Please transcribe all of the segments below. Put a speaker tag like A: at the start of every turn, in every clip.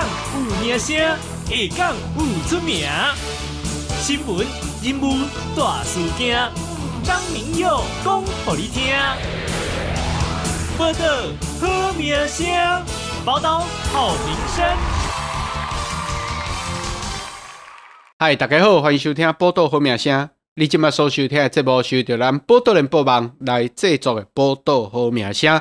A: 有名声，下港有出名。新闻人物大事件，张明耀讲给你听。报道好名声，报道好名声。嗨，大家好，欢迎收听《报道好名声》。你今麦所收听的节目，收着咱报道人播网来制作的《报道好名声》。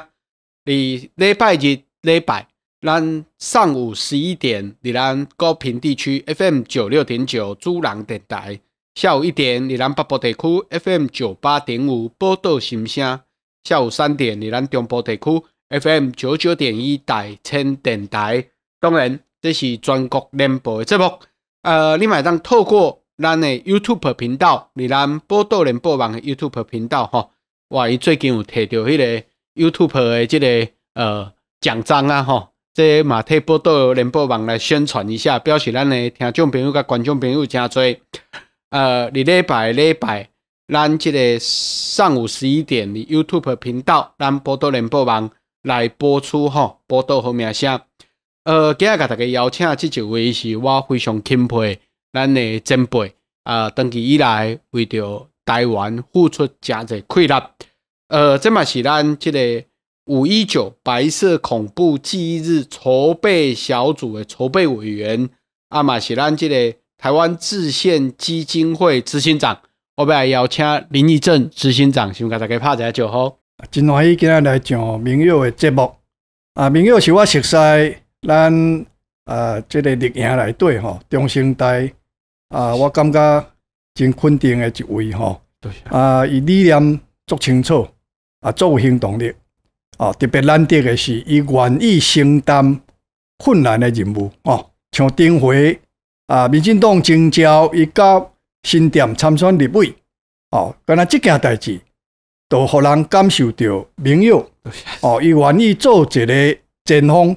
A: 你礼拜日、礼拜。咱上午十一点，伫咱高平地区 FM 九六点九珠浪电台；下午一点，伫咱北部地区 FM 九八点五报导心声；下午三点，伫咱中部地区 FM 九九点一台清电台。当然，这是全国联播的节目。呃，你外，当透过咱的 YouTube 频道，你咱报导联播网的 YouTube 频道哈，哇，伊最近有摕到迄个 YouTube 的这个呃奖章啊吼。这马特报道、联播网来宣传一下，表示咱的听众朋友、甲观众朋友真多。呃，礼拜、礼拜，咱这个上午十一点，的 YouTube 频道，咱报道联播网来播出吼，报道好名声。呃，今日甲大家邀请这几位是我非常钦佩，咱的前辈。啊，长期以来为着台湾付出加的困难。呃，这嘛是咱这个。五一九白色恐怖纪念日筹备小组的筹备委员，阿嘛是咱即个台湾致宪基金会执行长，我本来邀请林义正执行长，先甲大家拍者照好。
B: 真欢喜今日来上明友的节目，啊，明友是我熟悉，咱啊，即个立营来对吼，中生代啊，我感觉真肯定的一位吼，啊，以理念足清楚，啊，足有行动力。哦，特别难得的是，伊愿意承担困难的任务哦，像顶回啊、民进党征召伊到新店参选立委哦，干呐这件代志都让人感受到民佑哦，伊愿意做一个前锋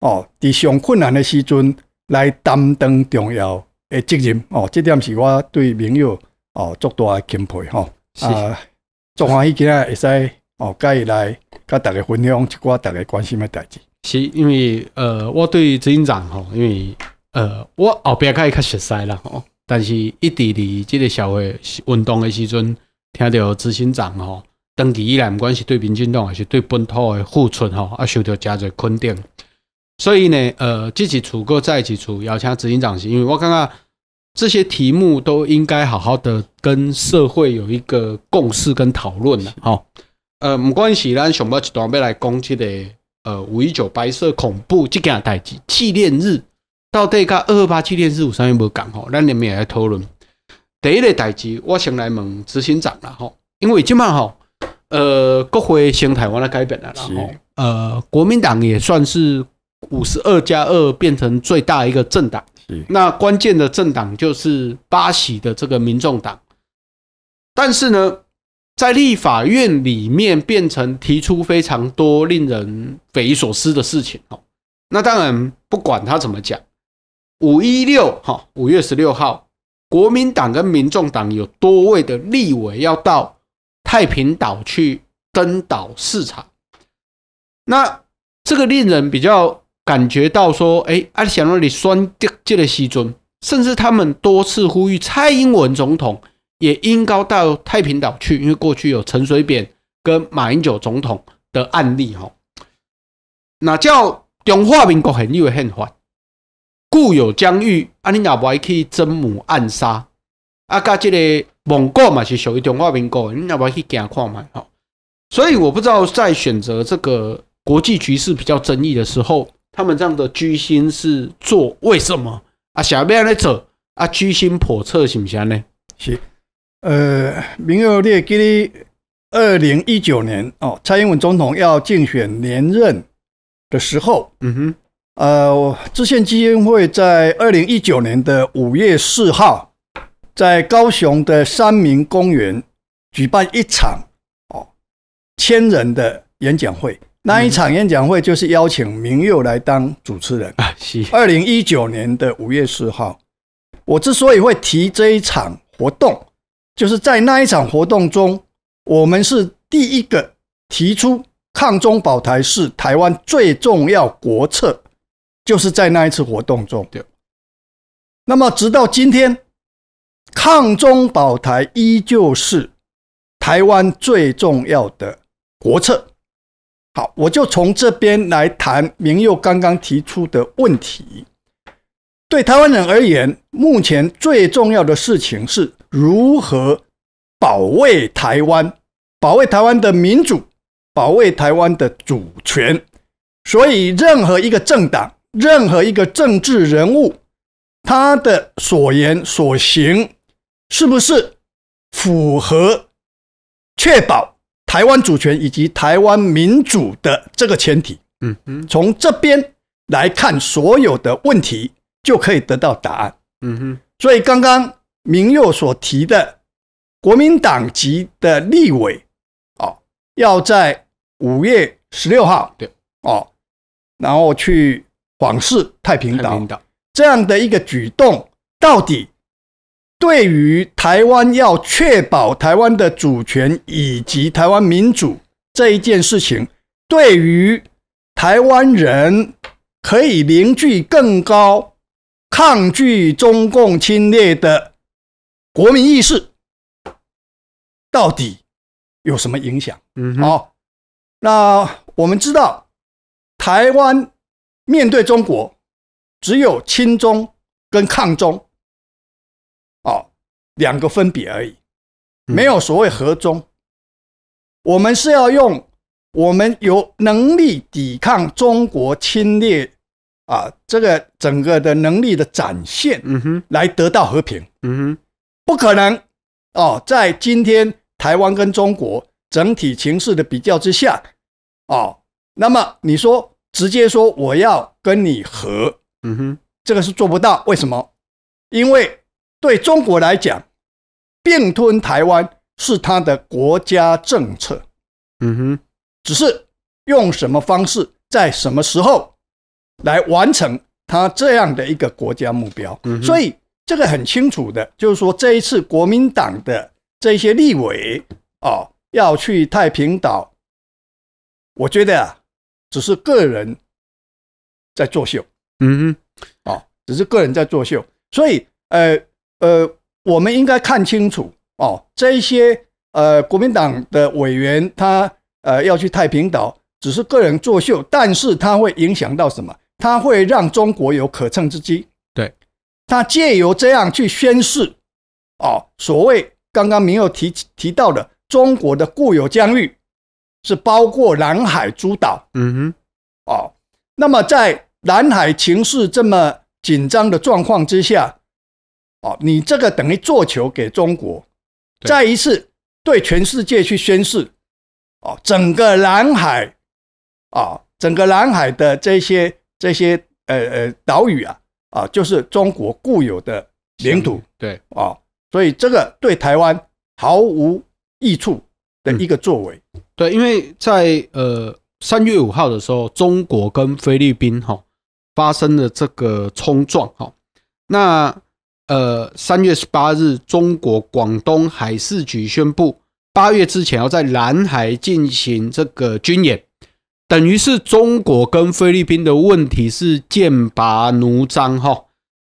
B: 哦，在上困难的时阵来担当重要的责任哦，这点是我对民佑哦作大的钦佩哈。是，欢喜今家会使。哦，伊来跟大家分享一寡大个关心的代志，
A: 是因为呃，我对执行长吼，因为呃，我后壁伊较熟悉啦吼，但是一直伫这个社会运动的时阵，听到执行长吼，长期以来，不管是对民进党还是对本土的付出吼，啊，受到真侪困定。所以呢，呃，一起处过在一起处，请执行长是，因为我感觉这些题目都应该好好的跟社会有一个共识跟讨论了，好。呃，唔管是咱想边一段要来讲即个呃五一九白色恐怖这件代志纪念日，到对个二二八纪念日，有啥物无同吼？咱里面来讨论。第一个代志，我先来问执行长啦吼，因为即下吼，呃，国会新台湾的改版啦吼，呃，国民党也算是五十二加二变成最大一个政党，那关键的政党就是八喜的这个民众党，但是呢？在立法院里面变成提出非常多令人匪夷所思的事情哦。那当然，不管他怎么讲，五一六哈五月十六号，国民党跟民众党有多位的立委要到太平岛去登岛视察。那这个令人比较感觉到说，哎，他想让你拴掉这个西尊，甚至他们多次呼吁蔡英文总统。也应该到太平岛去，因为过去有陈水扁跟马英九总统的案例，吼。那叫中华民国很有宪法，固有疆域，啊，你哪不爱去征母暗杀，啊，甲这个蒙古嘛是属于中华民国，你哪不爱去讲看嘛，吼。所以我不知道在选择这个国际局势比较争议的时候，他们这样的居心是做为什么？啊，想要安尼走，啊，居心叵测是毋是呢？是。
B: 呃，明佑，列给你二零一九年哦，蔡英文总统要竞选连任的时候，嗯哼，呃，致县基金会在二零一九年的五月四号，在高雄的三民公园举办一场哦千人的演讲会，那一场演讲会就是邀请明佑来当主持人啊，是二零一九年的五月四号，我之所以会提这一场活动。就是在那一场活动中，我们是第一个提出“抗中保台”是台湾最重要国策，就是在那一次活动中。对。那么，直到今天，“抗中保台”依旧是台湾最重要的国策。好，我就从这边来谈明佑刚刚提出的问题。对台湾人而言，目前最重要的事情是如何保卫台湾，保卫台湾的民主，保卫台湾的主权。所以，任何一个政党，任何一个政治人物，他的所言所行，是不是符合确保台湾主权以及台湾民主的这个前提？嗯嗯，从这边来看，所有的问题。就可以得到答案。嗯哼，所以刚刚明佑所提的国民党籍的立委啊，要在五月十六号对哦，然后去访视太平岛这样的一个举动，到底对于台湾要确保台湾的主权以及台湾民主这一件事情，对于台湾人可以凝聚更高。抗拒中共侵略的国民意识，到底有什么影响？哦，那我们知道，台湾面对中国，只有亲中跟抗中，啊，两个分别而已，没有所谓和中。我们是要用我们有能力抵抗中国侵略。啊，这个整个的能力的展现，嗯哼，来得到和平，嗯哼，不可能哦。在今天台湾跟中国整体情势的比较之下，哦，那么你说直接说我要跟你和，嗯哼，这个是做不到。为什么？因为对中国来讲，并吞台湾是他的国家政策，嗯哼，只是用什么方式，在什么时候。来完成他这样的一个国家目标，所以这个很清楚的，就是说这一次国民党的这些立委哦要去太平岛，我觉得只是个人在作秀，嗯嗯，啊，只是个人在作秀。所以呃呃，我们应该看清楚哦，这一些呃国民党的委员他呃要去太平岛，只是个人作秀，但是他会影响到什么？他会让中国有可乘之机，对，他借由这样去宣示，哦，所谓刚刚明有提提到的中国的固有疆域是包括南海诸岛，嗯哼，哦，那么在南海情势这么紧张的状况之下，哦，你这个等于做球给中国，再一次对全世界去宣示，哦，整个南海，啊，整个南海的这些。这些呃呃岛屿啊啊，就是中国固有的领
A: 土，对啊，所以这个对台湾毫无益处的一个作为，对，因为在呃三月五号的时候，中国跟菲律宾哈发生了这个冲撞哈，那呃三月十八日，中国广东海事局宣布八月之前要在南海进行这个军演。等于是中国跟菲律宾的问题是剑拔弩张哈，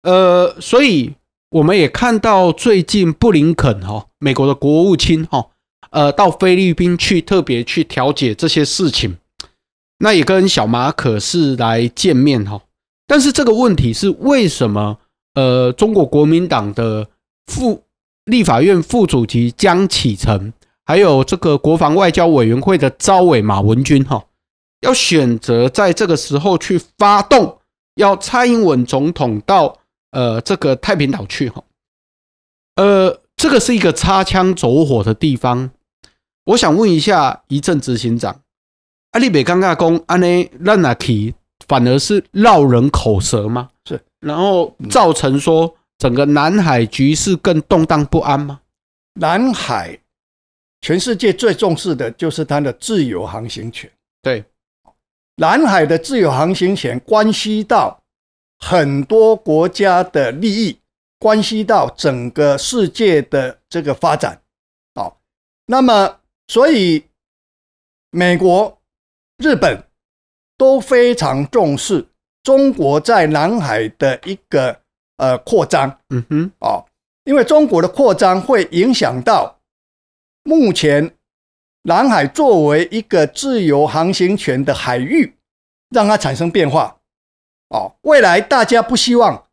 A: 呃，所以我们也看到最近布林肯哈，美国的国务卿哈，呃，到菲律宾去特别去调解这些事情，那也跟小马可是来见面哈。但是这个问题是为什么？呃，中国国民党的副立法院副主席江启臣，还有这个国防外交委员会的招委马文军哈。要选择在这个时候去发动，要蔡英文总统到呃这个太平岛去哈，呃，这个是一个擦枪走火的地方。我想问一下，一阵执行长阿利美尴尬公阿内拉纳反而是绕人口舌吗？是，然后造成说整个南海局势更动荡不安吗？南海全世界最重
B: 视的就是它的自由航行权，对。南海的自由航行权关系到很多国家的利益，关系到整个世界的这个发展。好，那么，所以美国、日本都非常重视中国在南海的一个呃扩张。嗯哼，啊，因为中国的扩张会影响到目前。南海作为一个自由航行权的海域，让它产生变化哦。未来大家不希望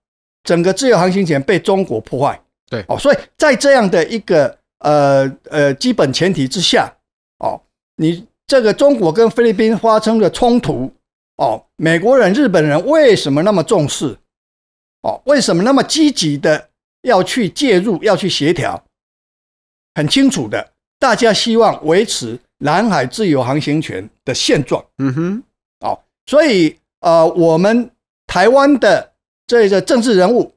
B: 整个自由航行权被中国破坏，对哦。所以在这样的一个呃呃基本前提之下哦，你这个中国跟菲律宾发生的冲突哦，美国人、日本人为什么那么重视哦？为什么那么积极的要去介入、要去协调？很清楚的。大家希望维持南海自由航行权的现状，嗯哼，哦，所以呃，我们台湾的这个政治人物，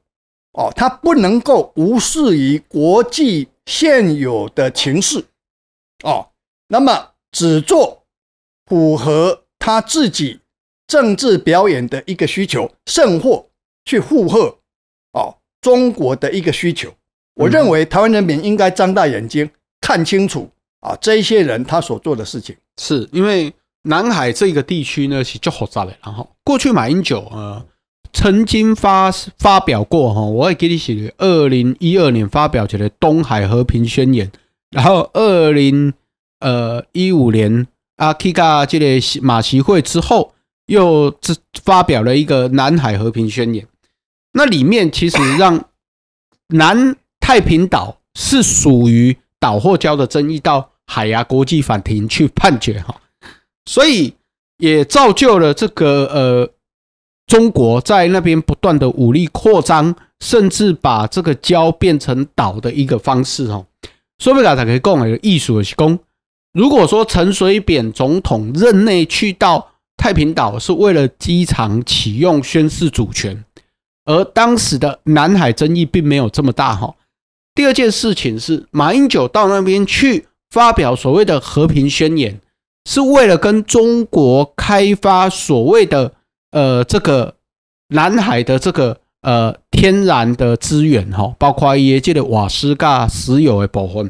B: 哦，他不能够无视于国际现有的情势，哦，那么只做符合他自己政治表演的一个需求，甚或去附和哦，中国的一个需求，我认为台湾人民应该张大眼睛。看清楚啊！这些人
A: 他所做的事情，是因为南海这个地区呢是就火炸的。然后，过去马英九呃曾经发发表过哈，我也给你写，二零一二年发表起来《东海和平宣言》，然后二零呃一五年阿基嘎这个马席会之后，又发表了一个《南海和平宣言》。那里面其实让南太平岛是属于。岛或礁的争议到海牙国际法庭去判决哈，所以也造就了这个呃中国在那边不断的武力扩张，甚至把这个礁变成岛的一个方式哦。苏贝卡大哥，共有艺术的工。如果说陈水扁总统任内去到太平岛是为了机场启用宣示主权，而当时的南海争议并没有这么大哈。第二件事情是，马英九到那边去发表所谓的和平宣言，是为了跟中国开发所谓的呃这个南海的这个呃天然的资源哈，包括一些这的瓦斯、噶石油的部分。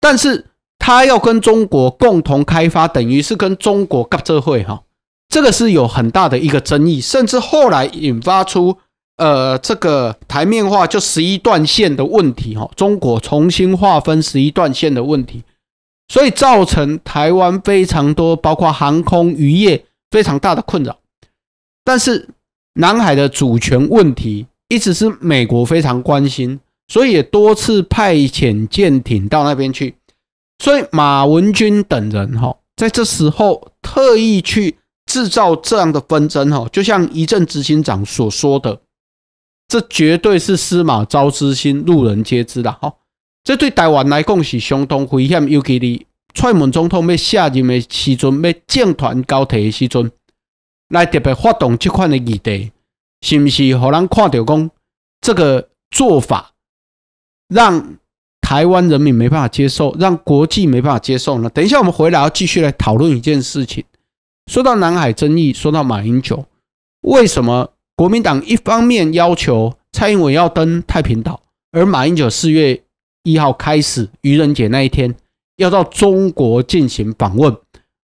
A: 但是他要跟中国共同开发，等于是跟中国搞这会哈，这个是有很大的一个争议，甚至后来引发出。呃，这个台面化就十一段线的问题哈，中国重新划分十一段线的问题，所以造成台湾非常多，包括航空渔业非常大的困扰。但是南海的主权问题一直是美国非常关心，所以也多次派遣舰艇到那边去。所以马文军等人哈，在这时候特意去制造这样的纷争哈，就像一阵执行长所说的。这绝对是司马昭之心，路人皆知的哈，这对台湾来讲是相当危险，尤其你蔡门总统要下任的时阵，要建团高铁的时阵，来特别发动这款的议题，是不是？让人看到讲这个做法，让台湾人民没办法接受，让国际没办法接受呢？等一下，我们回来要继续来讨论一件事情。说到南海争议，说到马英九，为什么？国民党一方面要求蔡英文要登太平岛，而马英九四月一号开始，愚人节那一天要到中国进行访问。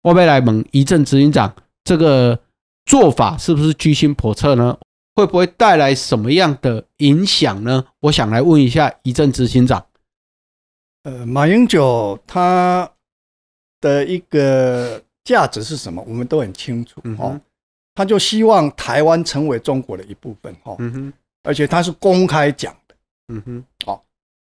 A: 外贝莱蒙一阵执行长，这个做法是不是居心叵测呢？会不会带来什么样的影响呢？我想来问一下一阵执行长。
B: 呃，马英九他的一个价值是什么？我们都很清楚，哦。他就希望台湾成为中国的一部分，哈，而且他是公开讲的，嗯哼，哦，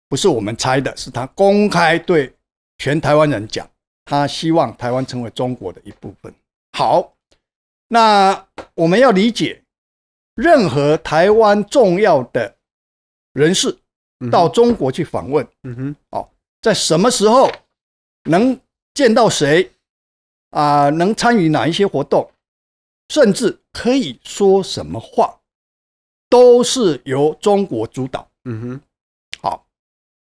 B: 不是我们猜的，是他公开对全台湾人讲，他希望台湾成为中国的一部分。好，那我们要理解，任何台湾重要的人士到中国去访问，嗯哼，哦，在什么时候能见到谁，啊，能参与哪一些活动？甚至可以说什么话，都是由中国主导。嗯哼，好，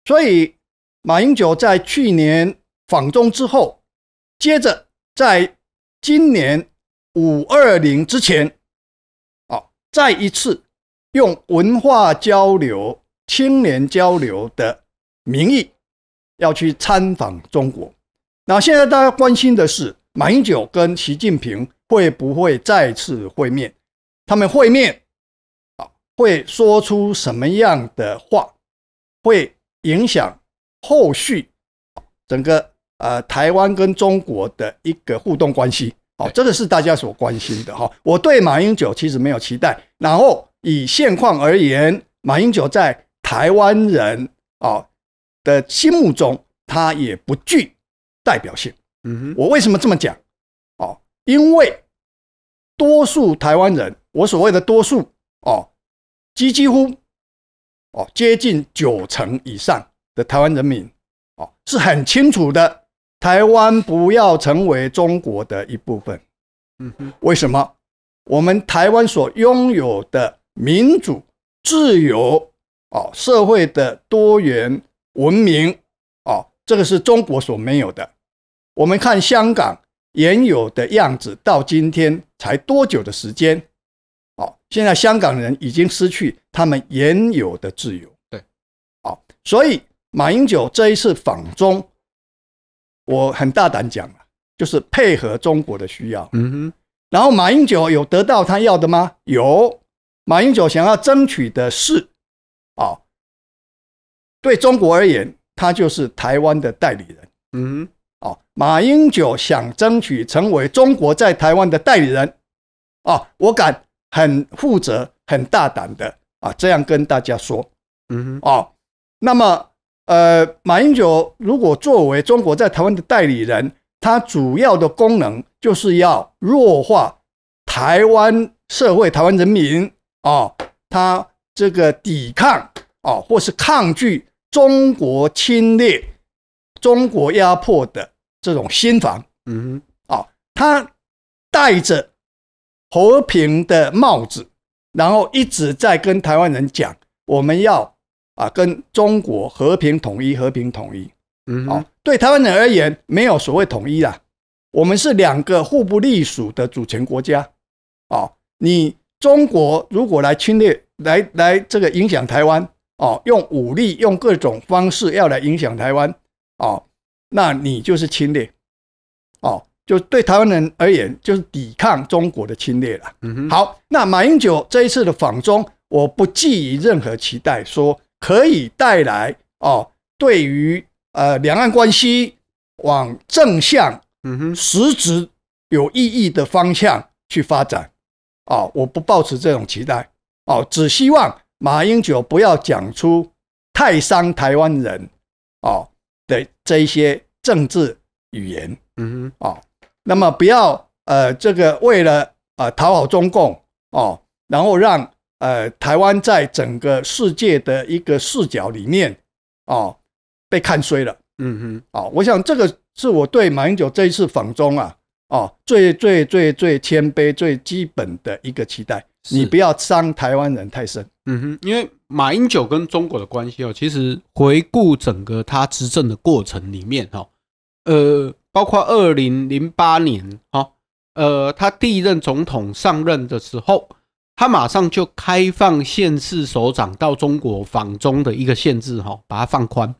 B: 所以马英九在去年访中之后，接着在今年五二零之前，啊，再一次用文化交流、青年交流的名义要去参访中国。那现在大家关心的是马英九跟习近平。会不会再次会面？他们会面，啊，会说出什么样的话？会影响后续整个呃台湾跟中国的一个互动关系。好，这个是大家所关心的哈。我对马英九其实没有期待。然后以现况而言，马英九在台湾人啊的心目中，他也不具代表性。嗯哼，我为什么这么讲？因为多数台湾人，我所谓的多数哦，几几乎哦，接近九成以上的台湾人民哦，是很清楚的，台湾不要成为中国的一部分。嗯哼，为什么？我们台湾所拥有的民主、自由哦，社会的多元文明哦，这个是中国所没有的。我们看香港。原有的样子到今天才多久的时间？哦，现在香港人已经失去他们原有的自由。对，好，所以马英九这一次访中，我很大胆讲了，就是配合中国的需要。嗯哼。然后马英九有得到他要的吗？有。马英九想要争取的是，哦，对中国而言，他就是台湾的代理人。嗯哼。哦，马英九想争取成为中国在台湾的代理人哦，我敢很负责、很大胆的啊，这样跟大家说，嗯，哦，那么，呃，马英九如果作为中国在台湾的代理人，他主要的功能就是要弱化台湾社会、台湾人民哦，他这个抵抗哦，或是抗拒中国侵略。中国压迫的这种心防，嗯，啊，他戴着和平的帽子，然后一直在跟台湾人讲，我们要啊跟中国和平统一，和平统一，嗯，好，对台湾人而言，没有所谓统一啦，我们是两个互不隶属的主权国家，哦，你中国如果来侵略，来来这个影响台湾，哦，用武力，用各种方式要来影响台湾。哦，那你就是侵略，哦，就对台湾人而言，就是抵抗中国的侵略了。嗯哼。好，那马英九这一次的访中，我不寄予任何期待，说可以带来哦，对于呃两岸关系往正向、嗯哼，实质有意义的方向去发展，哦，我不抱持这种期待，哦，只希望马英九不要讲出太伤台湾人，哦。这一些政治语言，嗯哼，哦，那么不要，呃，这个为了呃讨好中共哦，然后让呃台湾在整个世界的一个视角里面哦被看衰了，嗯哼，啊，我想这个是我对马英九这一次访中啊，哦最最最最谦卑最基本的一个期待。你不要伤台湾人太深。
A: 嗯哼，因为马英九跟中国的关系哦，其实回顾整个他执政的过程里面哈，呃，包括二零零八年哈，呃，他第一任总统上任的时候，他马上就开放县市首长到中国访中的一个限制哈，把它放宽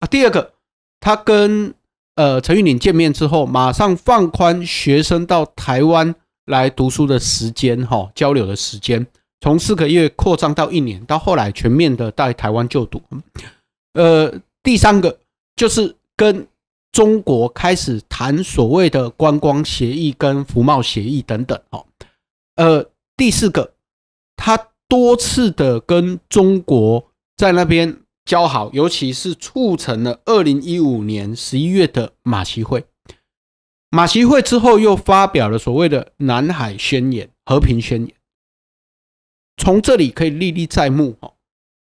A: 啊。第二个，他跟呃陈玉玲见面之后，马上放宽学生到台湾。来读书的时间，哈，交流的时间，从四个月扩张到一年，到后来全面的在台湾就读。呃，第三个就是跟中国开始谈所谓的观光协议跟服贸协议等等，哦。呃，第四个，他多次的跟中国在那边交好，尤其是促成了二零一五年十一月的马其会。马其会之后又发表了所谓的《南海宣言》《和平宣言》，从这里可以历历在目哦。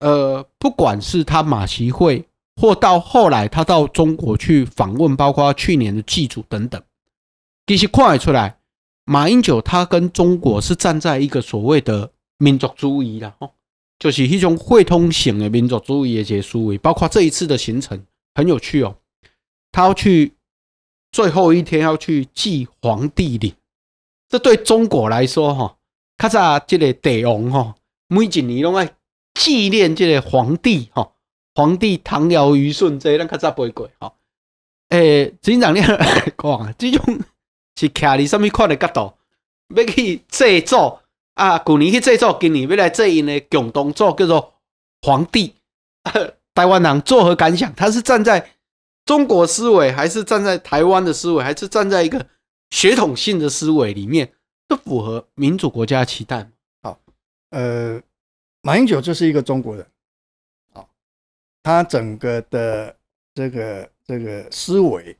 A: 呃，不管是他马其会，或到后来他到中国去访问，包括去年的祭祖等等，这些看出来，马英九他跟中国是站在一个所谓的民族主义的哦，就是一种汇通型的民族主义的一些思维。包括这一次的行程很有趣哦，他要去。最后一天要去祭皇帝陵，这对中国来说哈，卡扎这个帝王哈，每一年拢爱纪念这个皇帝哈，皇帝唐尧虞舜这咱卡扎不会过哈。诶，执行长你讲啊，这种是站伫什么款的角度，要去制作啊，旧年去制作，今年要来做因的共同作叫做皇帝。台湾人作何感想？他是站在。中国思维还是站在台湾的思维，还是站在一个血统性的思维里面，都符合民主国家的期待。好，呃，马英九就是一个中国人。
C: 好，
B: 他整个的这个这个思维，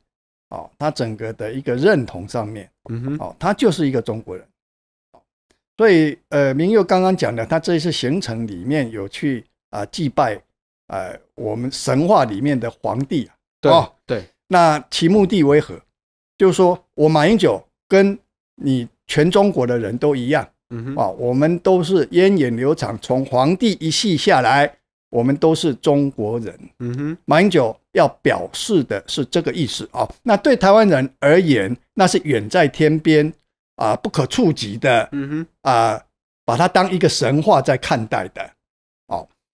B: 哦，他整个的一个认同上面，嗯哼，哦，他就是一个中国人。所以，呃，明佑刚刚讲的，他这一次行程里面有去啊祭拜，呃，我们神话里面的皇帝啊。哦，对，那其目的为何？就是说我马英九跟你全中国的人都一样，嗯哼，啊，我们都是烟衍流长，从皇帝一系下来，我们都是中国人，嗯哼，马英九要表示的是这个意思啊。那对台湾人而言，那是远在天边啊，不可触及的，嗯哼，啊，把它当一个神话在看待的。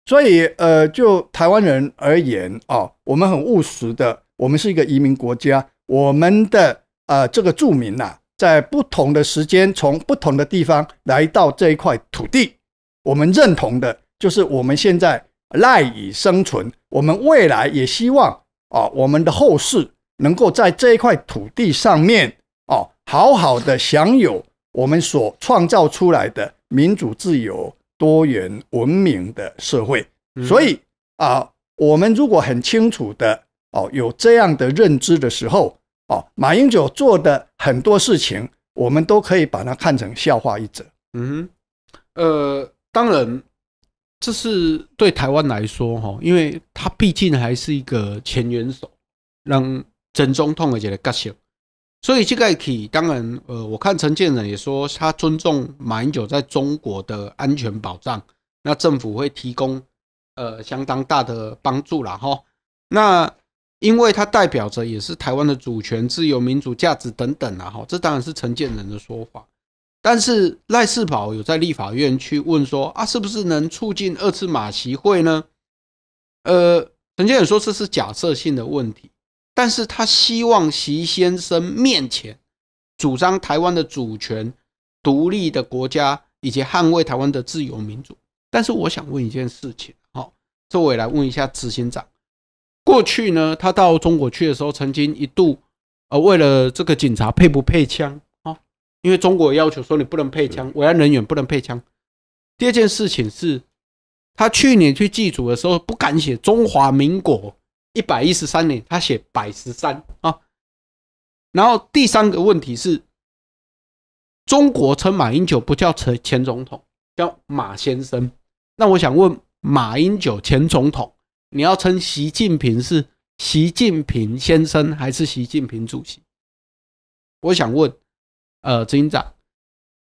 B: 所以，呃，就台湾人而言啊，我们很务实的，我们是一个移民国家，我们的呃这个住民呐，在不同的时间，从不同的地方来到这一块土地，我们认同的就是我们现在赖以生存，我们未来也希望啊，我们的后世能够在这一块土地上面哦，好好的享有我们所创造出来的民主自由。多元文明的社会，所以啊，我们如果很清楚的哦有这样的认知的时候，哦，马英九做的很多事情，我们都可以把它看成笑话一则。
A: 嗯，呃，当然，这是对台湾来说哈，因为他毕竟还是一个前元首，让真总统而且得。个性。所以这个议题，当然，呃，我看陈建仁也说，他尊重马英九在中国的安全保障，那政府会提供呃相当大的帮助了哈。那因为它代表着也是台湾的主权、自由、民主价值等等啊哈，这当然是陈建仁的说法。但是赖世宝有在立法院去问说啊，是不是能促进二次马席会呢？呃，陈建仁说这是假设性的问题。但是他希望习先生面前主张台湾的主权独立的国家，以及捍卫台湾的自由民主。但是我想问一件事情，好，我也来问一下执行长。过去呢，他到中国去的时候，曾经一度呃，为了这个警察配不配枪啊？因为中国要求说你不能配枪，维安人员不能配枪。第二件事情是，他去年去祭祖的时候，不敢写中华民国。一百一十三年，他写百十三啊。然后第三个问题是，中国称马英九不叫称前总统，叫马先生。那我想问马英九前总统，你要称习近平是习近平先生还是习近平主席？我想问，呃，执行长，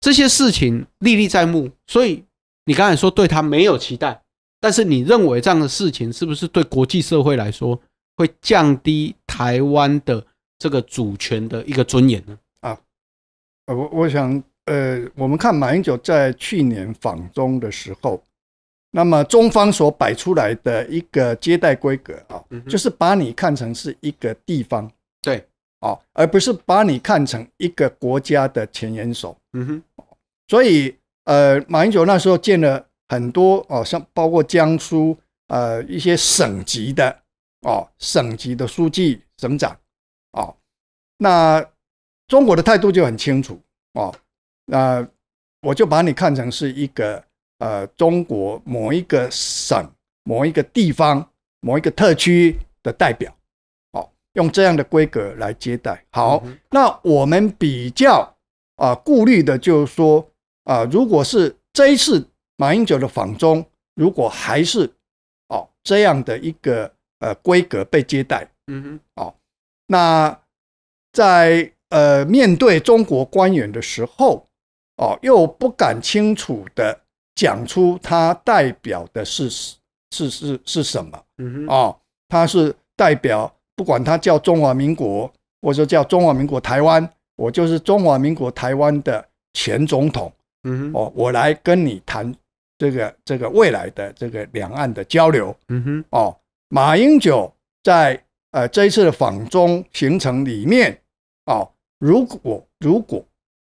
A: 这些事情历历在目，所以你刚才说对他没有期待。但是你认为这样的事情是不是对国际社会来说会降低台湾的这个主权的一个尊严呢？
B: 啊，我我想，呃，我们看马英九在去年访中的时候，那么中方所摆出来的一个接待规格啊，就是把你看成是一个地方，对，哦，而不是把你看成一个国家的前元首。嗯哼，所以，呃，马英九那时候见了。很多哦，像包括江苏，呃，一些省级的哦，省级的书记、省长，哦，那中国的态度就很清楚哦，那我就把你看成是一个呃，中国某一个省、某一个地方、某一个特区的代表，哦，用这样的规格来接待。好，那我们比较啊，顾虑的就是说啊，如果是这一次。马英九的访中，如果还是哦这样的一个呃规格被接待，嗯哼，哦，那在呃面对中国官员的时候，哦，又不敢清楚的讲出他代表的是是是是什么，嗯哼，哦，他是代表不管他叫中华民国，或者叫中华民国台湾，我就是中华民国台湾的前总统，嗯哼，哦，我来跟你谈。这个这个未来的这个两岸的交流，嗯哼，哦，马英九在呃这一次的访中行程里面，哦，如果如果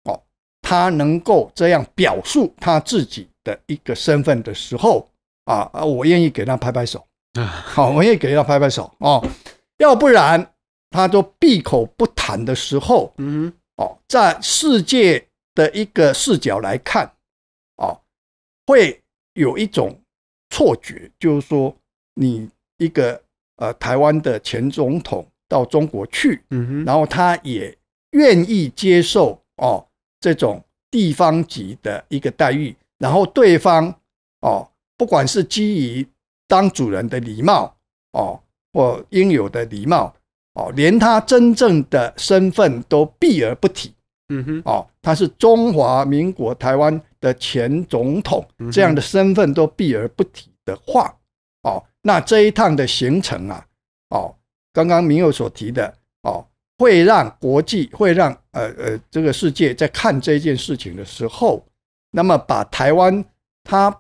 B: 哦，他能够这样表述他自己的一个身份的时候，啊啊，我愿意给他拍拍手，啊，好，我也给他拍拍手，哦，要不然他就闭口不谈的时候，嗯哼，哦，在世界的一个视角来看。会有一种错觉，就是说，你一个呃台湾的前总统到中国去，嗯哼，然后他也愿意接受哦这种地方级的一个待遇，然后对方哦，不管是基于当主人的礼貌哦，或应有的礼貌哦，连他真正的身份都避而不提，嗯哼，哦，他是中华民国台湾。的前总统这样的身份都避而不提的话，哦，那这一趟的行程啊，哦，刚刚民友所提的哦，会让国际会让呃呃这个世界在看这件事情的时候，那么把台湾它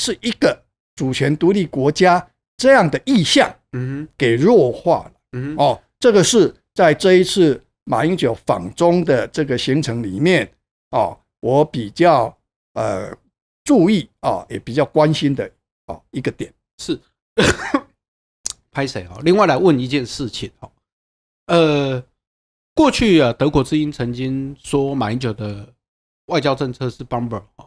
B: 是一个主权独立国家这样的意向，嗯，给弱化了，嗯，哦，这个是在这一次马英九访中的这个行程里面，哦。我比较
A: 呃注意啊，也比较关心的啊一个点是 拍谁啊？另外来问一件事情啊，呃，过去啊，德国之音曾经说马英九的外交政策是 bumper 啊，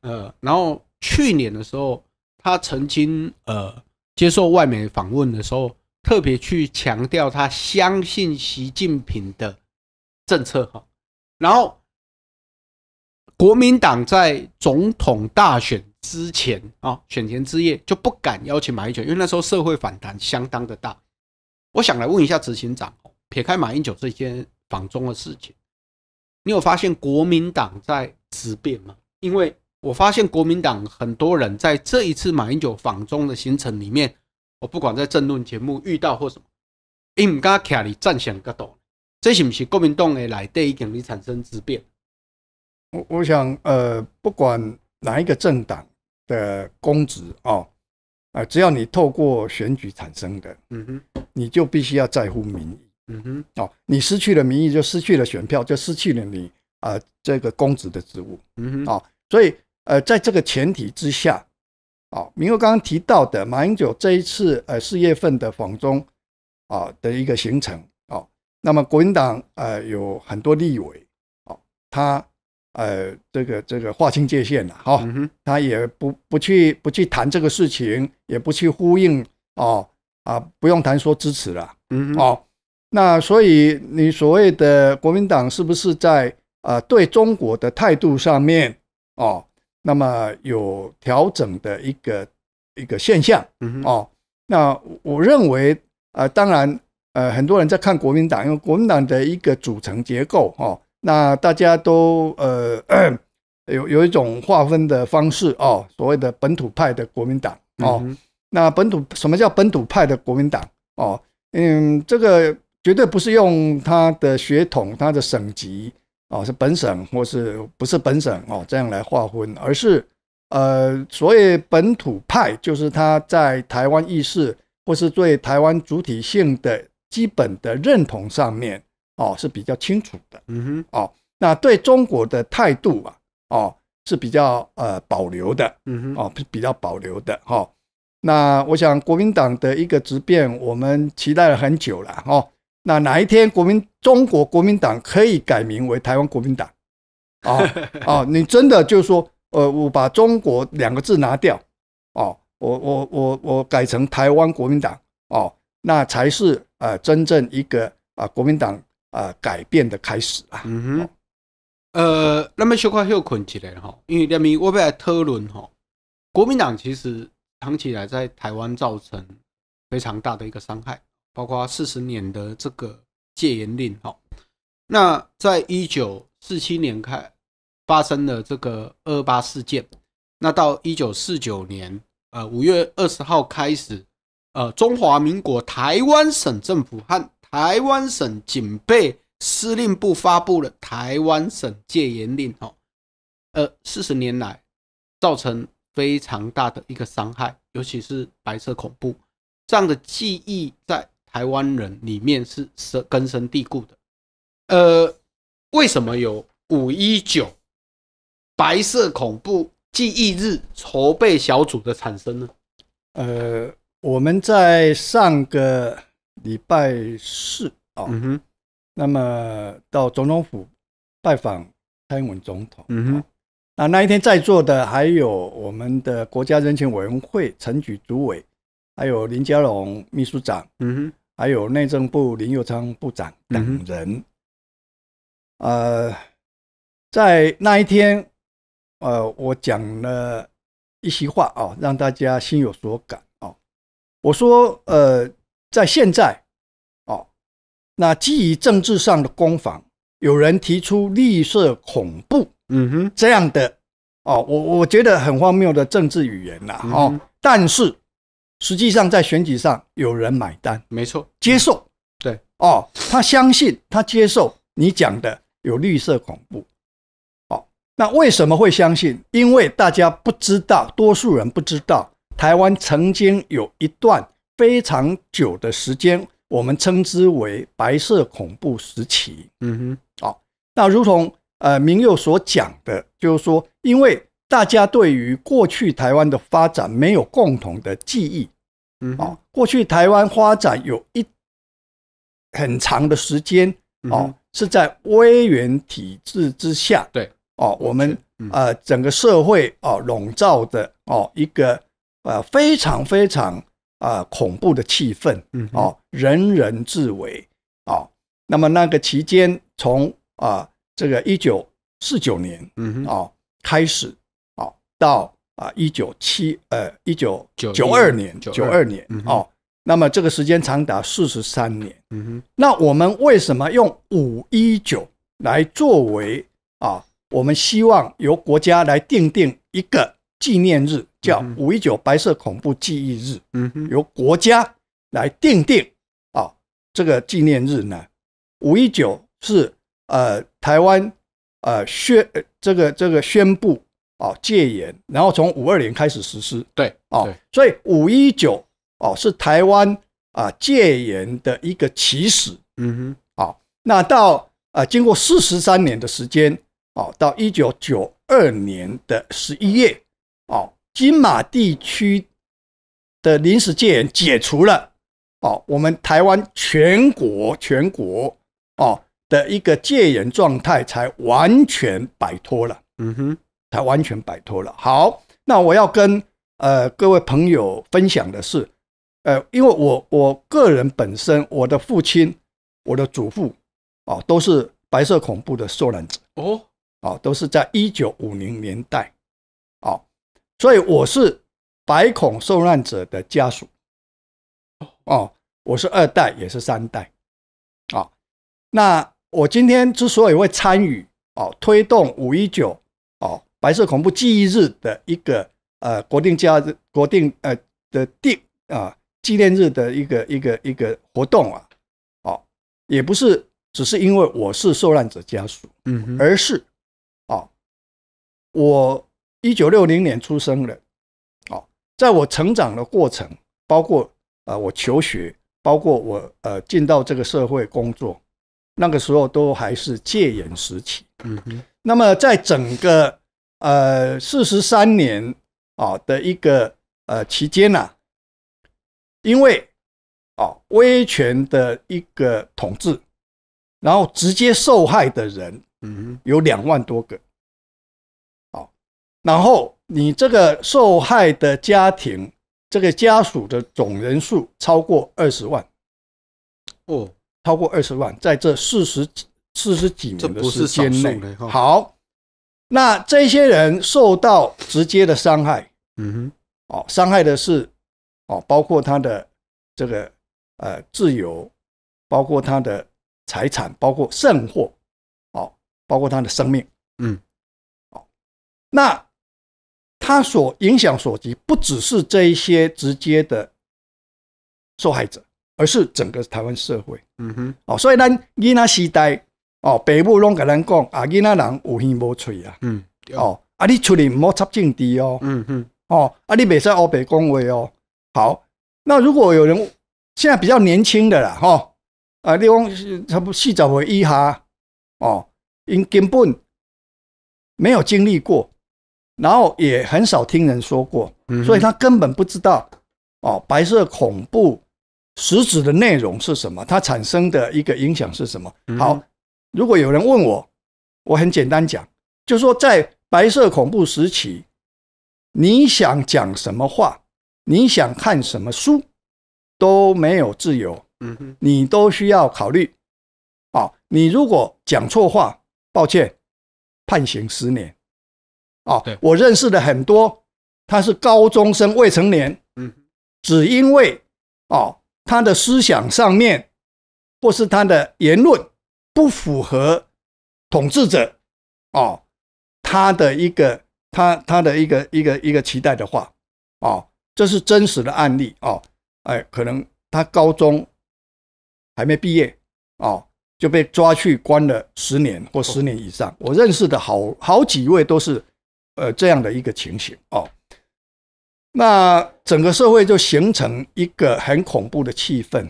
A: 呃，然后去年的时候，他曾经呃接受外媒访问的时候，特别去强调他相信习近平的政策哈，然后。国民党在总统大选之前啊，选前之夜就不敢邀请马英九，因为那时候社会反弹相当的大。我想来问一下执行长，撇开马英九这件访中的事情，你有发现国民党在质变吗？因为我发现国民党很多人在这一次马英九访中的行程里面，我不管在政论节目遇到或什么，应该徛哩站向角度，这是不是国民党的内底已经哩产生质变？我想，呃，
B: 不管哪一个政党的公职啊，啊，只要你透过选举产生的，嗯哼，你就必须要在乎民意，嗯哼，哦，你失去了民意，就失去了选票，就失去了你啊这个公职的职务，嗯哼，哦，所以，呃，在这个前提之下，啊，民国刚刚提到的马英九这一次呃四月份的访中啊的一个行程，哦，那么国民党呃有很多立委，哦，他。呃，这个这个划清界限了哈，他也不不去不去谈这个事情，也不去呼应哦啊，不用谈说支持了，嗯哦，那所以你所谓的国民党是不是在呃对中国的态度上面哦，那么有调整的一个一个现象，嗯哦，那我认为呃，当然呃，很多人在看国民党，因为国民党的一个组成结构哦。那大家都呃 有有一种划分的方式哦，所谓的本土派的国民党哦，那本土什么叫本土派的国民党哦？嗯，这个绝对不是用他的血统、他的省级哦，是本省或是不是本省哦这样来划分，而是呃，所谓本土派就是他在台湾意识或是对台湾主体性的基本的认同上面。哦，是比较清楚
C: 的。嗯哼，
B: 哦，那对中国的态度啊，哦，是比较呃保留的。嗯哼，哦，比较保留的。哈，那我想国民党的一个质变，我们期待了很久了。哈，那哪一天国民中国国民党可以改名为台湾国民党？哦哦，你真的就是说，呃，我把“中国”两个字拿掉，哦，我我我我改成台湾国民党，哦，那才是啊真正一个啊国民党。
A: 呃，改变的开始啊。嗯哼，呃，那么小快休困起来哈，因为人民我被要讨论哈，国民党其实长期以来在台湾造成非常大的一个伤害，包括四十年的这个戒严令哈。那在一九四七年开发生的这个二八事件，那到一九四九年呃五月二十号开始，呃，中华民国台湾省政府和台湾省警备司令部发布了台湾省戒严令，哦，呃，四十年来造成非常大的一个伤害，尤其是白色恐怖这样的记忆在台湾人里面是根深蒂固的。呃，为什么有五一九白色恐怖记忆日筹备小组的产生呢？呃，我
B: 们在上个。礼拜四啊，嗯哼，那么到总统府拜访蔡英文总统。嗯哼，那那一天在座的还有我们的国家人权委员会陈举主委，还有林佳龙秘书长。嗯哼，还有内政部林佑昌部长等人。呃，在那一天，呃，我讲了一席话啊，让大家心有所感啊。我说，呃。在现在，哦，那基于政治上的攻防，有人提出绿色恐怖，嗯哼，这样的哦，我我觉得很荒谬的政治语言呐，哦，但是实际上在选举上有人买单，没错，接受，对，哦，他相信他接受你讲的有绿色恐怖，哦，那为什么会相信？因为大家不知道，多数人不知道，台湾曾经有一段。非常久的时间，我们称之为白色恐怖时期。嗯哼，好，那如同呃明佑所讲的，就是说，因为大家对于过去台湾的发展没有共同的记忆。嗯，哦，过去台湾发展有一很长的时间，哦，是在威权体制之下。对，哦，我们呃整个社会哦笼罩的哦一个呃非常非常。啊，恐怖的气氛，嗯，哦，人人自危，哦，那么那个期间，从啊，这个一九四九年，嗯，哦，开始，哦，到啊一九七，呃，一九九二年，九二年，哦，那么这个时间长达四十三年，嗯哼，那我们为什么用五一九来作为啊？我们希望由国家来定定一个。纪念日叫五一九白色恐怖记忆日，嗯，哼，由国家来定定啊。这个纪念日呢，五一九是呃台湾呃宣这个这个宣布啊戒严，然后从五二年开始实施，对，哦，所以五一九哦是台湾啊戒严的一个起始，嗯哼，好，那到啊经过四十三年的时间，哦，到一九九二年的十一月。金马地区的临时戒严解除了，哦，我们台湾全国全国哦的一个戒严状态才完全摆脱了，嗯哼，才完全摆脱了。好，那我要跟呃各位朋友分享的是，呃，因为我我个人本身，我的父亲，我的祖父，哦，都是白色恐怖的受难者，哦，哦，都是在一九五零年代。所以我是白恐受难者的家属，哦，我是二代，也是三代，啊，那我今天之所以会参与哦，推动五一九哦白色恐怖纪念日的一个呃国定假日、国定呃的定啊纪念日的一个一个一个活动啊，哦，也不是只是因为我是受难者家属，嗯，而是啊我。一九六零年出生的，哦，在我成长的过程，包括呃我求学，包括我呃进到这个社会工作，那个时候都还是戒严时期。嗯哼。那么在整个呃四十三年啊的一个呃期间呢，因为啊威权的一个统治，然后直接受害的人，嗯哼，有两万多个。然后你这个受害的家庭，这个家属的总人数超过二十万，哦，超过二十万，在这四十四十几年的时间内，好，那这些人受到直接的伤害，嗯哼，哦，伤害的是哦，包括他的这个呃自由，包括他的财产，包括甚或哦，包括他的生命，嗯，哦，那。它所影响所及，不只是这一些直接的受害者，而是整个台湾社会。嗯哼，哦，所以咱囡仔时代，哦，父母拢跟咱讲，啊，囡仔人有耳无嘴啊。嗯，哦，啊，你出力唔好插政治哦。嗯哼，哦，啊，你别在欧北讲话哦。好，那如果有人现在比较年轻的啦，哈，啊，你讲差不多四十会以下，哦，因根本没有经历过。然后也很少听人说过，所以他根本不知道哦，白色恐怖实质的内容是什么，它产生的一个影响是什么。好，如果有人问我，我很简单讲，就说在白色恐怖时期，你想讲什么话，你想看什么书，都没有自由。嗯你都需要考虑。好，你如果讲错话，抱歉，判刑十年。哦，对，我认识的很多，他是高中生，未成年，嗯，只因为哦，他的思想上面，或是他的言论不符合统治者，哦，他的一个他他的一个一个一个期待的话，哦，这是真实的案例，哦，哎，可能他高中还没毕业，哦，就被抓去关了十年或十年以上。我认识的好好几位都是。呃，这样的一个情形哦，那整个社会就形成一个很恐怖的气氛，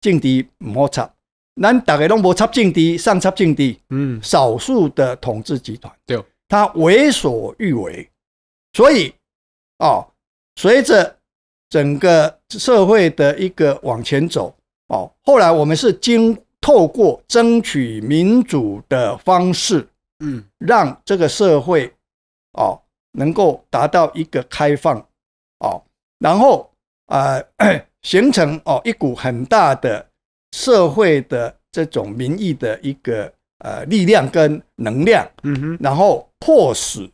B: 境敌摩擦，咱大家拢摩插境敌，上插境敌，嗯，少数的统治集团，对，他为所欲为，所以，哦，随着整个社会的一个往前走，哦，后来我们是经透过争取民主的方式，嗯，让这个社会。哦，能够达到一个开放，哦，然后呃，形成哦一股很大的社会的这种民意的一个呃力量跟能量，嗯哼，然后迫使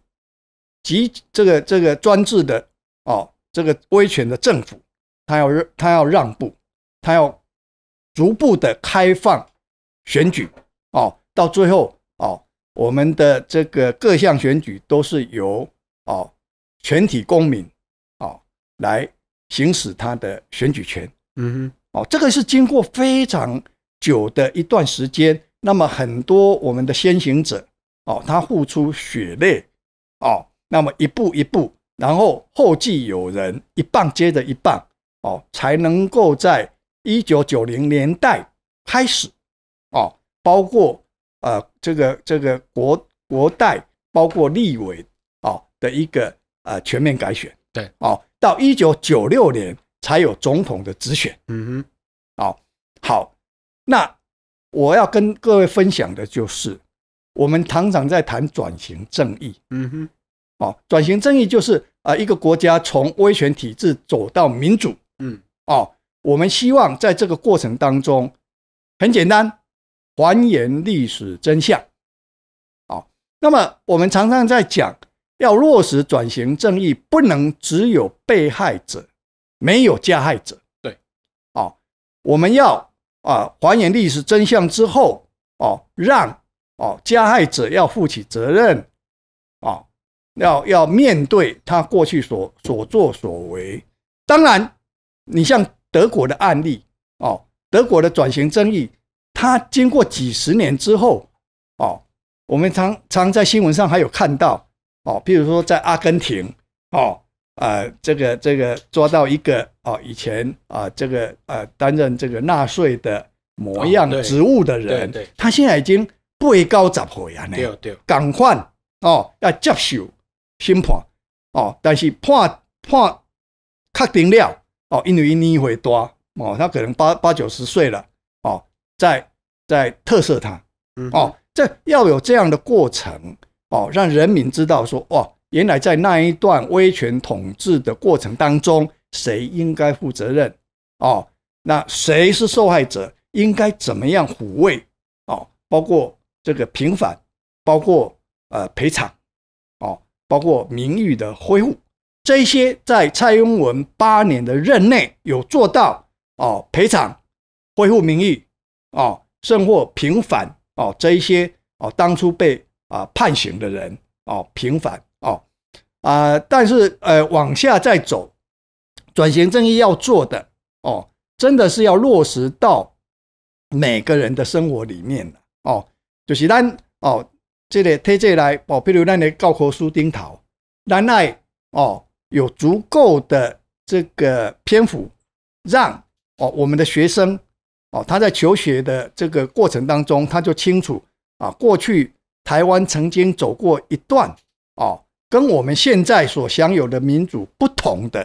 B: 及这个这个专制的哦这个威权的政府，他要他要让步，他要逐步的开放选举，哦，到最后。我们的这个各项选举都是由哦全体公民哦来行使他的选举权，嗯哼哦，这个是经过非常久的一段时间，那么很多我们的先行者哦，他付出血泪哦，那么一步一步，然后后继有人，一棒接着一棒哦，才能够在一九九零年代开始哦，包括呃。这个这个国国代包括立委啊的一个呃全面改选，对哦，到一九九六年才有总统的直选。嗯哼，哦好，那我要跟各位分享的就是我们常常在谈转型正义。嗯哼，哦，转型正义就是啊一个国家从威权体制走到民主。嗯，哦，我们希望在这个过程当中，很简单。还原历史真相，哦，那么我们常常在讲要落实转型正义，不能只有被害者，没有加害者，对，哦，我们要啊还原历史真相之后，哦，让哦加害者要负起责任，啊，要要面对他过去所所作所为。当然，你像德国的案例，哦，德国的转型正义。他经过几十年之后，哦，我们常常在新闻上还有看到，哦，譬如说在阿根廷，哦，呃，这个这个抓到一个哦，以前啊，这个呃，担任这个纳税的模样职务的人，他现在已经背高十岁啊，对对，改换哦，要接受新判哦，但是判判确定了哦，因为一扭一回抓哦，他可能八八九十岁了。在在特色他。哦，这要有这样的过程哦，让人民知道说哦，原来在那一段威权统治的过程当中，谁应该负责任哦？那谁是受害者？应该怎么样抚慰哦？包括这个平反，包括呃赔偿哦，包括名誉的恢复，这些在蔡英文八年的任内有做到哦，赔偿恢复名誉。哦，甚或平反哦，这一些哦，当初被啊判刑的人哦，平反哦，啊，但是呃，往下再走，转型正义要做的哦，真的是要落实到每个人的生活里面哦，就是咱哦，这里推荐来哦，比如咱的教科书丁陶，咱爱哦，有足够的这个篇幅让哦我们的学生。哦，他在求学的这个过程当中，他就清楚啊，过去台湾曾经走过一段哦，跟我们现在所享有的民主不同的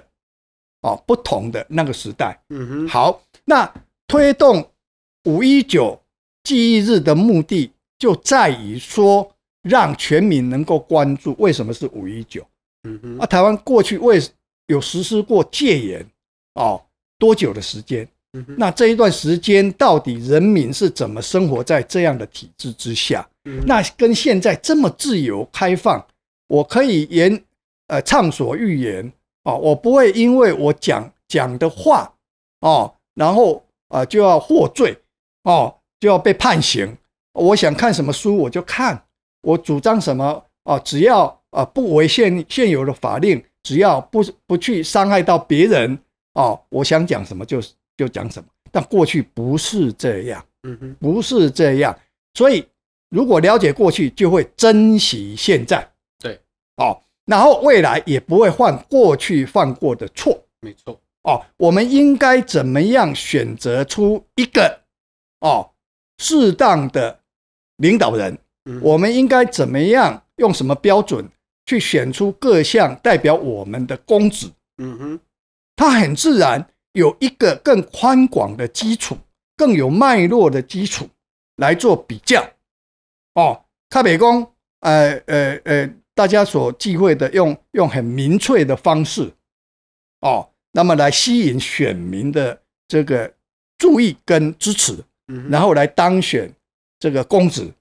B: 哦，不同的那个时代。嗯哼。好，那推动五一九记忆日的目的就在于说，让全民能够关注为什么是五一九。嗯哼。啊，台湾过去为有实施过戒严哦，多久的时间？那这一段时间，到底人民是怎么生活在这样的体制之下？那跟现在这么自由开放，我可以言呃畅所欲言啊，我不会因为我讲讲的话哦，然后啊就要获罪哦，就要被判刑。我想看什么书我就看，我主张什么啊，只要啊不违现现有的法令，只要不不去伤害到别人啊，我想讲什么就是。就讲什么，但过去不是这样，嗯哼，不是这样，所以如果了解过去，就会珍惜现在，对，哦，然后未来也不会犯过去犯过的错，没错，哦，我们应该怎么样选择出一个，哦，适当的领导人？我们应该怎么样用什么标准去选出各项代表我们的公子？嗯哼，他很自然。有一个更宽广的基础，更有脉络的基础来做比较，哦，台北公，呃呃呃，大家所忌讳的用用很明确的方式，哦，那么来吸引选民的这个注意跟支持，然后来当选这个公子，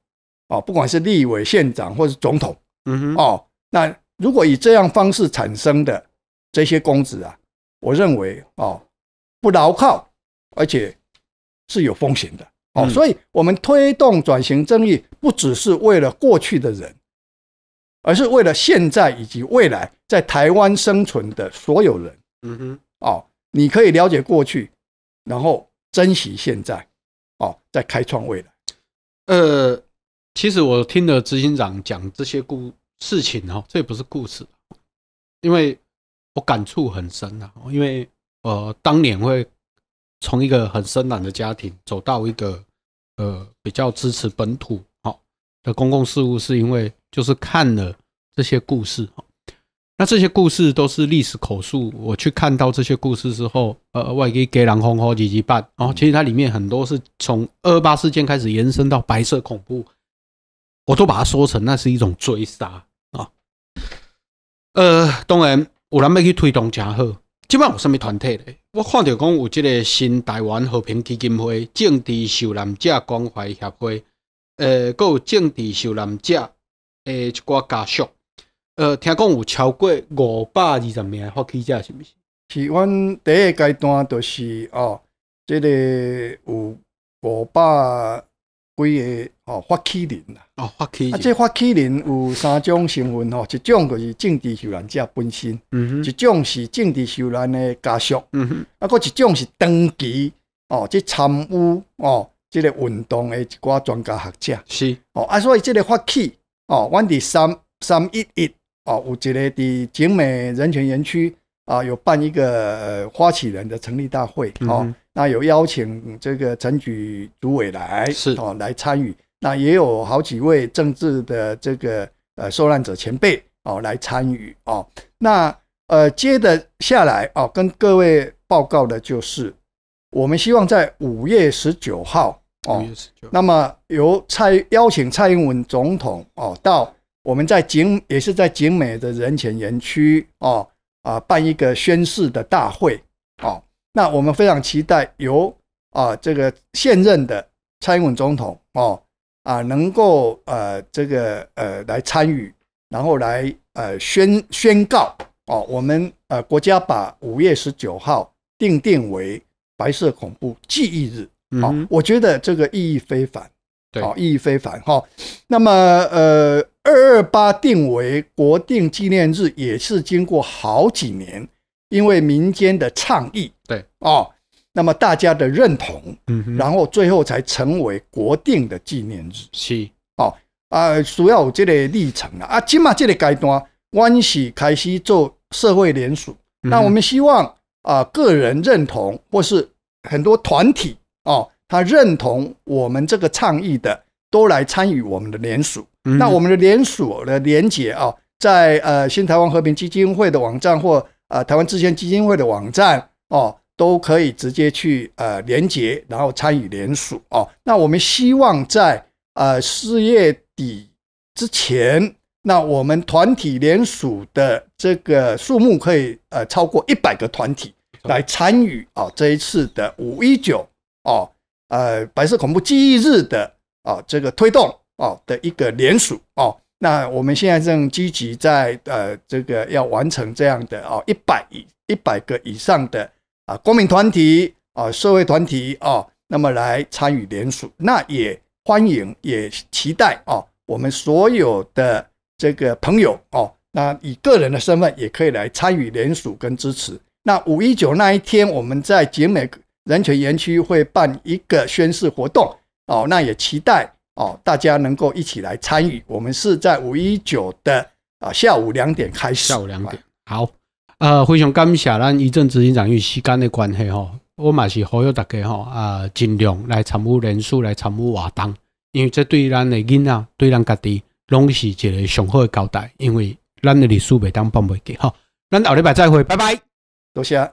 B: 哦，不管是立委、县长或是总统，嗯哼，哦，那如果以这样方式产生的这些公子啊，我认为，哦。不牢靠，而且是有风险的哦。所以，我们推动转型正义，不只是为了过去的人，而是为了现在以及未来在台湾生存的所有人。嗯哼，哦，你可以了解过去，
A: 然后珍惜现在，哦，再开创未来。呃，其实我听了执行长讲这些故事情哦，这也不是故事，因为我感触很深啊，因为。呃，当年会从一个很深蓝的家庭走到一个呃比较支持本土好，的公共事务，是因为就是看了这些故事那这些故事都是历史口述，我去看到这些故事之后，呃，外给给狼红火几级半哦，其实它里面很多是从二八事件开始延伸到白色恐怖，我都把它说成那是一种追杀啊。呃，当然我人要去推动，正好。即摆有啥物团体咧？我看到讲有即个新台湾和平基金会、政治受难者关怀协会，呃，佮有政治受难者诶一寡家属，呃，听讲有超过五百二十名发起者，是毋是是，阮第一阶段就是
B: 哦，即个有五百。几个哦，发起人啦哦，发起人啊，这发起人有三种身份吼，一种就是政治受难者本身，嗯哼，一种是政治受难的家属，嗯哼，啊，搁一种是登记哦，即参与哦，即个运动的一寡专家学者，是哦，啊，所以即个发起哦，阮伫三三一一哦，有一个伫景美人权园区啊，有办一个呃发起人的成立大会哦。那有邀请这个陈举独委来是哦来参与，那也有好几位政治的这个呃受难者前辈哦来参与哦。那呃接着下来哦跟各位报告的就是，我们希望在五月十九号哦，那么由蔡邀请蔡英文总统哦到我们在景也是在景美的人前园区哦啊办一个宣誓的大会哦。那我们非常期待由啊这个现任的蔡英文总统哦啊能够呃这个呃来参与，然后来呃宣宣告哦我们呃国家把五月十九号定定为白色恐怖记忆日，好，我觉得这个意义非凡，对，意义非凡哈。那么呃二二八定为国定纪念日也是经过好几年，因为民间的倡议，对。哦，那么大家的认同，嗯，然后最后才成为国定的纪念日，是哦，啊，主要这类历程啊，啊，起码这类阶段关系开始做社会联署，那我们希望啊，个人认同或是很多团体哦，他认同我们这个倡议的，都来参与我们的联署，那我们的联署的连结啊，在呃新台湾和平基金会的网站或啊台湾之前基金会的网站哦。都可以直接去呃连接，然后参与联署哦。那我们希望在呃四月底之前，那我们团体联署的这个数目可以呃超过一百个团体来参与啊这一次的五一九哦呃白色恐怖记忆日的啊这个推动哦的一个联署哦。那我们现在正积极在呃这个要完成这样的哦一百以一百个以上的。啊，公民团体啊，社会团体啊，那么来参与联署，那也欢迎，也期待啊，我们所有的这个朋友哦，那以个人的身份也可以来参与联署跟支持。那五一九那一天，我们在捷美人权园区会办一个宣誓活动哦，那也期待哦，大家能够一起来参与。我们是在五一九的啊下午两点开始，下午两
A: 点好。呃，非常感谢，咱一阵执行长，因为时间的关系，吼，我嘛是呼吁大家，吼啊，尽量来参与人数，来参与活动，因为这对咱的囡仔，对咱家己，拢是一个上好的交代，因为咱的历史未当放未
C: 记吼。咱后拜再会，拜拜，多谢。